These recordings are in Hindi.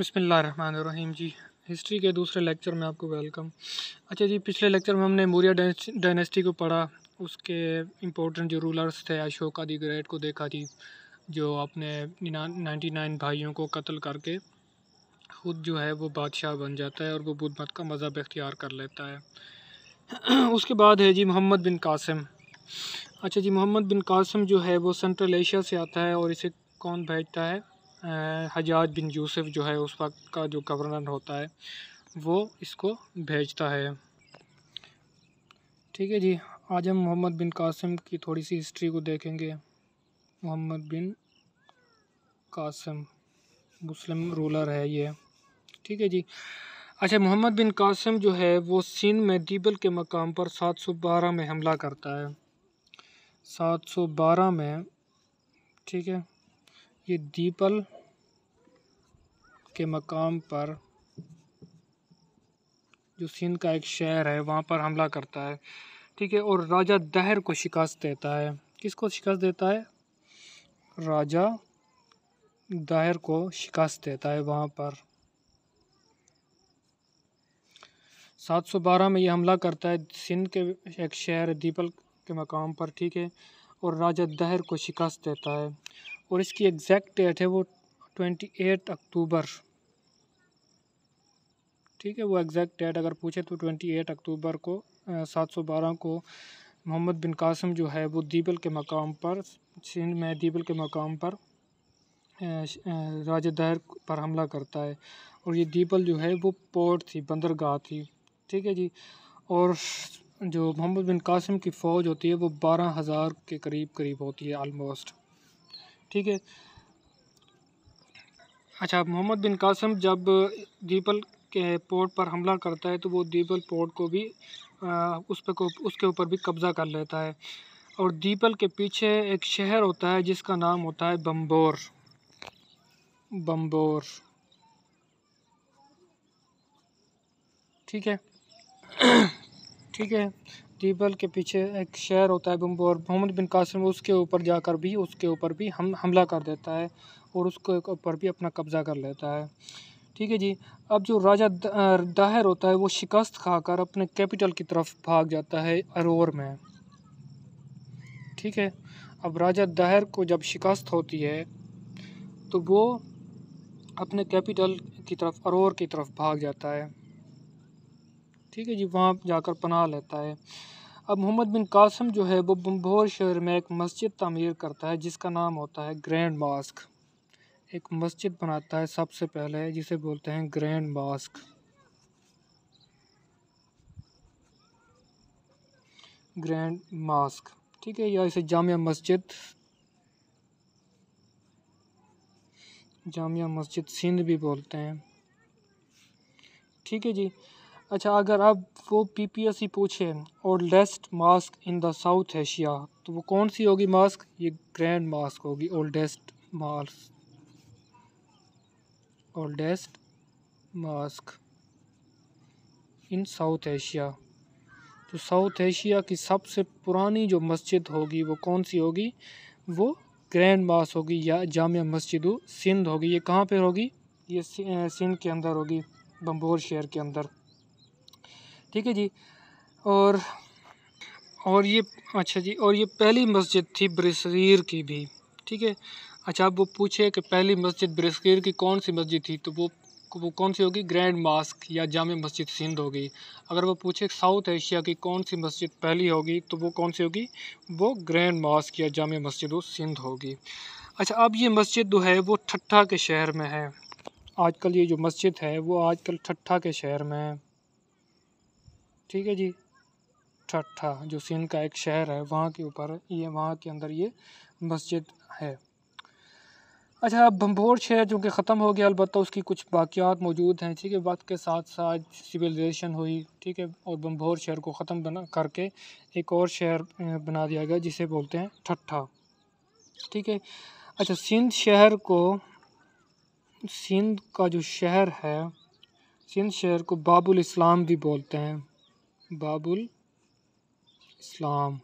बसमीम जी हिस्ट्री के दूसरे लेक्चर में आपको वेलकम अच्छा जी पिछले लेक्चर में हमने मूरिया डायनेस्टी को पढ़ा उसके इम्पोर्टेंट जो रूलर्स थे अशोका दी ग्रेट को देखा जी जो अपने नाइन्टी नाइन भाइयों को कत्ल करके खुद जो है वो बादशाह बन जाता है और वो बुद्ध मत का मज़हब इख्तियार कर लेता है उसके बाद है जी मोहम्मद बिन कासिम अच्छा जी मोहम्मद बिन कासिम जो है वो सेंट्रल एशिया से आता है और इसे कौन भेजता है हजाज बिन यूसुफ जो है उस वक्त का जो गवर्नर होता है वो इसको भेजता है ठीक है जी आज हम मोहम्मद बिन कासिम की थोड़ी सी हिस्ट्री को देखेंगे Muhammad bin Qasim Muslim ruler है ये ठीक है जी अच्छा मोहम्मद बिन कासिम जो है वो सिंध में दीबल के मकाम पर 712 में हमला करता है 712 में ठीक है ये दीपल के मकाम पर जो सिंध का एक शहर है वहाँ पर हमला करता है ठीक है और राजा दहर को शिकस्त देता है किसको शिकस्त देता है राजा दहर को शिकस्त देता है वहाँ पर 712 में यह हमला करता है सिंध के एक शहर दीपल के मकाम पर ठीक है और राजा दहर को शिकस्त देता है और इसकी एग्जैक्ट डेट है वो ट्वेंटी एट अक्टूबर ठीक है वो एग्जैक्ट डेट अगर पूछे तो ट्वेंटी एट अक्टूबर को सात सौ बारह को मोहम्मद बिन कासम जो है वो दीबल के मकाम पर सिंध में दीबल के मकाम पर राज दहर पर हमला करता है और ये दीपल जो है वो पोर्ट थी बंदरगाह थी ठीक है जी और जो मोहम्मद बिन कासिम की फ़ौज होती है वो बारह हज़ार के करीब करीब होती है आलमोस्ट ठीक है अच्छा मोहम्मद बिन कासम जब दीपल के पोर्ट पर हमला करता है तो वो दीपल पोर्ट को भी आ, उस पर को उसके ऊपर भी कब्ज़ा कर लेता है और दीपल के पीछे एक शहर होता है जिसका नाम होता है बम्बोर बम्बोर ठीक है ठीक है टीबल के पीछे एक शहर होता है और मोहम्मद बिन कासिम उसके ऊपर जाकर भी उसके ऊपर भी हम हमला कर देता है और उसके ऊपर भी अपना कब्ज़ा कर लेता है ठीक है जी अब जो राजा दाहिर होता है वो शिकस्त खाकर अपने कैपिटल की तरफ भाग जाता है अरोर में ठीक है अब राजा दाहिर को जब शिकस्त होती है तो वो अपने कैपिटल की तरफ अरोर की तरफ भाग जाता है ठीक है जी वहाँ जाकर पनाह लेता है अब मोहम्मद बिन कासम जो है वो बम्भोर शहर में एक मस्जिद तमीर करता है जिसका नाम होता है ग्रैंड मास्क एक मस्जिद बनाता है सबसे पहले जिसे बोलते हैं ग्रैंड मास्क ग्रैंड मास्क ठीक है या इसे जामिया मस्जिद जामिया मस्जिद सिंध भी बोलते हैं ठीक है जी अच्छा अगर आप वो पी पी एस सी पूछें और oldest mosque in the South Asia तो वो कौन सी होगी मास्क ये ग्रैंड मास्क होगी oldest mosque oldest mosque in South Asia तो साउथ एशिया की सबसे पुरानी जो मस्जिद होगी वो कौन सी होगी वो ग्रैंड मास्क होगी या जामिया मस्जिद सिंध होगी ये कहाँ पर होगी ये सिंध के अंदर होगी बम्बोर शहर के अंदर ठीक है जी और और ये अच्छा जी और ये पहली मस्जिद थी ब्रसगीर की भी ठीक है अच्छा अब वो पूछे कि पहली मस्जिद ब्रसगीर की कौन सी मस्जिद थी तो वो वो कौन सी होगी ग्रैंड मास्क या जाम मस्जिद सिंध होगी अगर वो पूछे साउथ एशिया की कौन सी मस्जिद पहली होगी तो वो कौन सी होगी वो ग्रैंड मास्क या जाम मस्जिद सिंध होगी अच्छा अब ये मस्जिद जो है वो ठट्ठा के शहर में है आजकल ये जो मस्जिद है वो आजकल ठट्ठा के शहर में है ठीक है जी ठट्ठा जो सिंध का एक शहर है वहाँ के ऊपर ये वहाँ के अंदर ये मस्जिद है अच्छा बम्भोर शहर जो कि ख़त्म हो गया अलबत्त उसकी कुछ बाक़ियात मौजूद हैं ठीक है वक्त के साथ साथ सिविलाइजेशन हुई ठीक है और बम्भोर शहर को ख़त्म बना करके एक और शहर बना दिया गया जिसे बोलते हैं ठट्ठा ठीक है अच्छा सिंध शहर को सिंध का जो शहर है सिंध शहर को बाबुल इस्लाम भी बोलते हैं बाबुल इस्लाम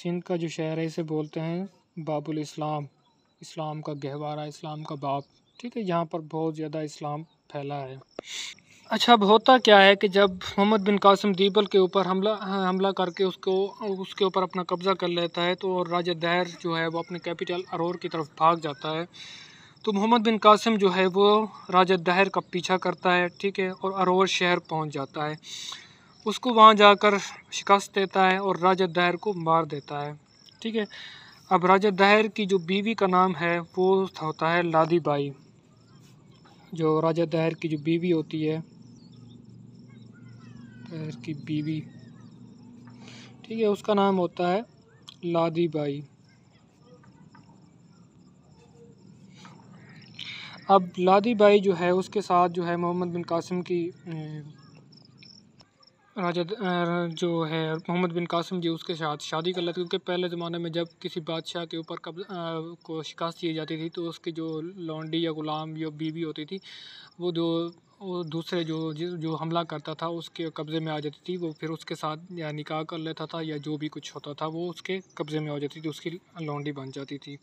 सिंध का जो शहर है इसे बोलते हैं बाबुल इस्लाम इस्लाम का गहवारा इस्लाम का बाप ठीक है यहाँ पर बहुत ज़्यादा इस्लाम फैला है अच्छा अब होता क्या है कि जब मोहम्मद बिन कासिम दीबल के ऊपर हमला हमला करके उसको उसके ऊपर अपना कब्ज़ा कर लेता है तो और राजा दहर जो है वो अपने कैपिटल अरोर की तरफ भाग जाता है तो मोहम्मद बिन कासिम जो है वो राजा दहर का पीछा करता है ठीक है और अरोर शहर पहुंच जाता है उसको वहाँ जाकर शिकस्त देता है और राजा दहर को मार देता है ठीक है अब राजा दहर की जो बीवी का नाम है वो होता है लादी बाई जो राजा दहर की जो बीवी होती है दहर की बीवी ठीक है उसका नाम होता है लादी बाई अब लादी बाई जो है उसके साथ जो है मोहम्मद बिन कासिम की राजा जो है मोहम्मद बिन कासिम जी उसके साथ शादी कर लेते क्योंकि पहले ज़माने में जब किसी बादशाह के ऊपर कब को शिकास्त की जाती थी तो उसकी जो लौंडी या ग़ुलाम या बीवी होती थी वो जो दूसरे जो जो हमला करता था उसके कब्ज़े में आ जाती थी वो फिर उसके साथ या निकाह कर लेता था या जो भी कुछ होता था वो उसके कब्ज़े में आ जाती थी उसकी लौंडी बन जाती थी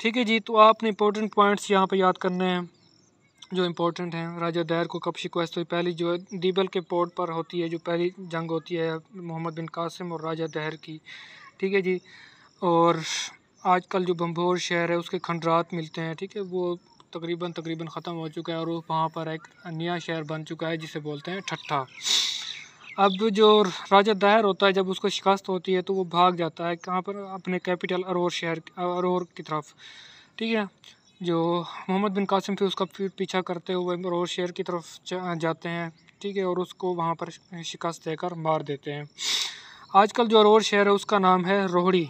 ठीक है जी तो आपने इंपॉर्टेंट पॉइंट्स यहाँ पर याद करने हैं जो इम्पोर्टेंट हैं राजा दैर को कब शिकवास्त तो हुई पहली जो है दीबल के पोर्ट पर होती है जो पहली जंग होती है मोहम्मद बिन कासिम और राजा दहर की ठीक है जी और आजकल जो बम्भोर शहर है उसके खंडरात मिलते हैं ठीक है वो तकरीबन तकरीबन ख़त्म हो चुका है और वहाँ पर एक नया शहर बन चुका है जिसे बोलते हैं ठट्ठा अब जो राजा दायर होता है जब उसको शिकस्त होती है तो वो भाग जाता है कहाँ पर अपने कैपिटल अरोर शहर अरोर की तरफ ठीक है जो मोहम्मद बिन कासिम फिर उसका पीछा करते हुए अरोर शहर की तरफ जाते हैं ठीक है और उसको वहाँ पर शिकस्त देकर मार देते हैं आजकल जो अरोर शहर है उसका नाम है रोहड़ी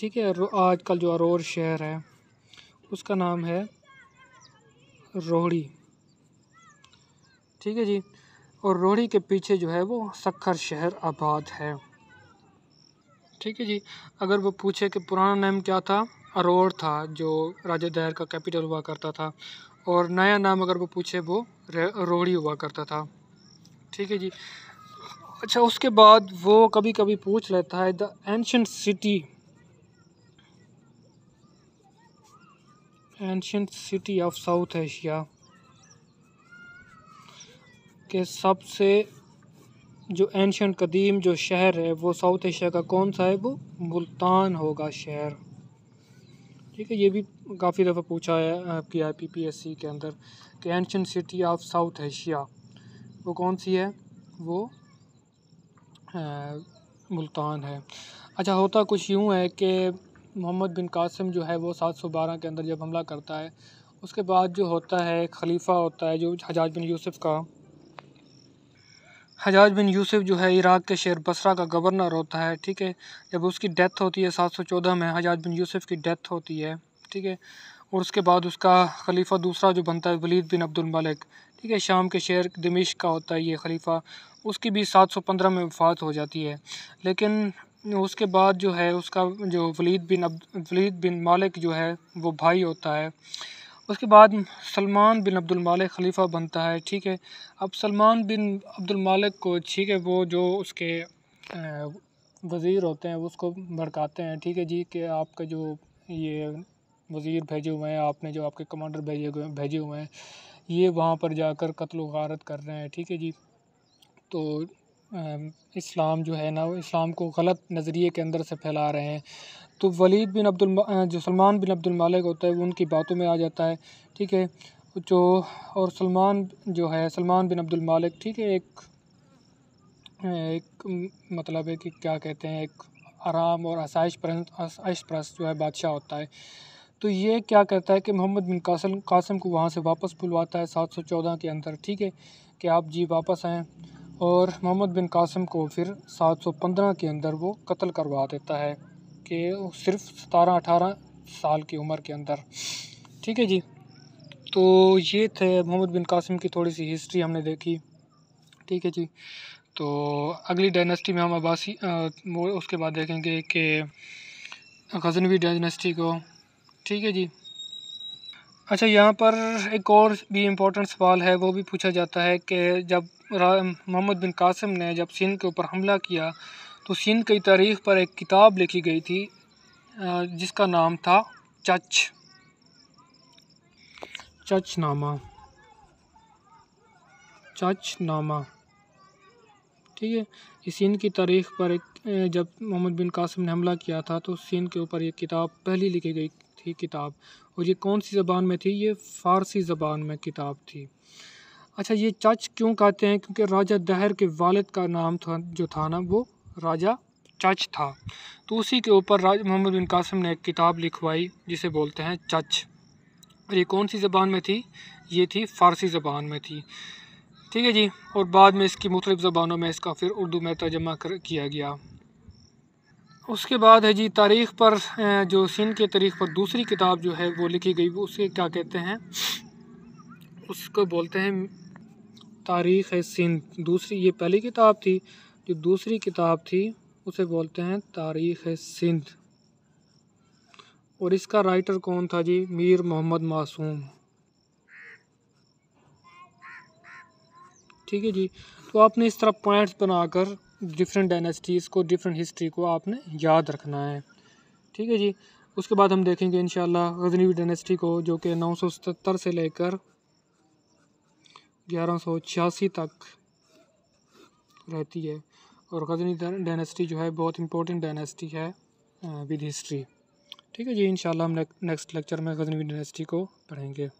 ठीक है आजकल जो अरोर शहर है उसका नाम है रोहड़ी ठीक है जी और रोड़ी के पीछे जो है वो सखर शहर आबाद है ठीक है जी अगर वो पूछे कि पुराना नाम क्या था अरोड़ था जो राजा दहर का कैपिटल हुआ करता था और नया नाम अगर वो पूछे वो रोड़ी हुआ करता था ठीक है जी अच्छा उसके बाद वो कभी कभी पूछ लेता है the ancient city ancient city of South Asia के सबसे जो एनशंट कदीम जो शहर है वो साउथ एशिया का कौन सा है वो मुल्तान होगा शहर ठीक है ये भी काफ़ी दफ़ा पूछा है आपकी I P P S C के अंदर कि ancient city of South Asia वो कौन सी है वो आ, मुल्तान है अच्छा होता कुछ यूँ है कि मोहम्मद बिन कासिम जो है वो सात सौ बारह के अंदर जब हमला करता है उसके बाद जो होता है खलीफा होता है जो हजाज बिन यूसुफ़ का हजाज बिन यूसुफ जो है इराक़ के शहर बसरा का गवर्नर होता है ठीक है जब उसकी डेथ होती है सात सौ चौदह में हजाज बिन यूसुफ की डेथ होती है ठीक है और उसके बाद उसका खलीफा दूसरा जो बनता है वलीद बिन अब्दुल मलिक ठीक है शाम के शहर दमिश का होता है ये खलीफा उसकी भी सात सौ पंद्रह में वफात हो जाती है लेकिन उसके बाद जो है उसका जो वलीद बिन अब वलीद बिन मालिक जो है वो भाई होता है उसके बाद सलमान बिन अब्दुल मालिक खलीफा बनता है ठीक है अब सलमान बिन अब्दुल मालिक को ठीक है वो जो उसके वज़ीर होते हैं उसको भड़काते हैं ठीक है जी कि आपका जो ये वज़ीर भेजे हुए हैं आपने जो आपके कमांडर भेजे भेजे हुए हैं ये वहाँ पर जाकर कत्ल वारत कर रहे हैं ठीक है जी तो इस्लाम जो है ना इस्लाम को गलत नज़रिए के अंदर से फैला रहे हैं तो वलीद बिन अब्दुल जो सलमान बिन अब्दुल मालिक होता है वो उनकी बातों में आ जाता है ठीक है जो और सलमान जो है सलमान बिन अब्दुल मालिक ठीक है एक एक मतलब है कि क्या कहते हैं एक आराम और आसाइश परस्त आसाइश परस्त जो है बादशाह होता है तो ये क्या कहता है कि मोहम्मद बिन कासम कासम को वहाँ से वापस बुलवाता है सात सौ चौदह के अंदर ठीक है कि आप जी वापस आएँ और मोहम्मद बिन कासम को फिर सात सौ पंद्रह के अंदर वो कत्ल करवा देता है कि सिर्फ सतारह अठारह साल की उम्र के अंदर ठीक है जी तो ये थे मोहम्मद बिन कासिम की थोड़ी सी हिस्ट्री हमने देखी ठीक है जी तो अगली डायनेस्टी में हम अब्बासी उसके बाद देखेंगे कि गजनवी डायनेस्टी को ठीक है जी अच्छा यहाँ पर एक और भी इम्पोर्टेंट सवाल है वो भी पूछा जाता है कि जब मोहम्मद बिन कासिम ने जब सिंध के ऊपर हमला किया तो सिंध की तारीख पर एक किताब लिखी गई थी जिसका नाम था चच चच नामा ठीक है इस सिंध की तारीख पर एक जब मोहम्मद बिन कासिम ने हमला किया था तो सिंध के ऊपर ये किताब पहली लिखी गई थी किताब और ये कौन सी ज़बान में थी ये फ़ारसी ज़बान में किताब थी अच्छा ये चच क्यों कहते हैं क्योंकि राजा दहर के वालिद का नाम था जो था ना वो राजा चच था तो उसी के ऊपर राज मोहम्मद बिन कासिम ने एक किताब लिखवाई जिसे बोलते हैं चच और ये कौन सी ज़बान में थी ये थी फ़ारसी ज़बान में थी ठीक है जी और बाद में इसकी मुख्तलिफ़ ज़बानों में इसका फिर उर्दू में तर्जमा कर किया गया उसके बाद है जी तारीख़ पर जो सिंध के तारीख़ पर दूसरी किताब जो है वो लिखी गई वो उसे क्या कहते हैं उसको बोलते हैं तारीख़ है सिंध दूसरी ये पहली किताब थी जो दूसरी किताब थी उसे बोलते हैं तारीख़ सिंध और इसका राइटर कौन था जी मीर मोहम्मद मासूम ठीक है जी तो आपने इस तरह पॉइंट्स बनाकर डिफरेंट डायनेस्टीज़ को डिफरेंट हिस्ट्री को आपने याद रखना है ठीक है जी उसके बाद हम देखेंगे इन गजनवी डायनेस्टी को जो कि नौ सौ सतर से लेकर ग्यारह सौ छियासी तक रहती है और गजनी डायनेस्टी जो है बहुत इंपॉर्टेंट डायनेस्टी है विद हिस्ट्री ठीक है जी इन हम नेक्स्ट लेक्चर में ग़ज़नी डायनेस्टी को पढ़ेंगे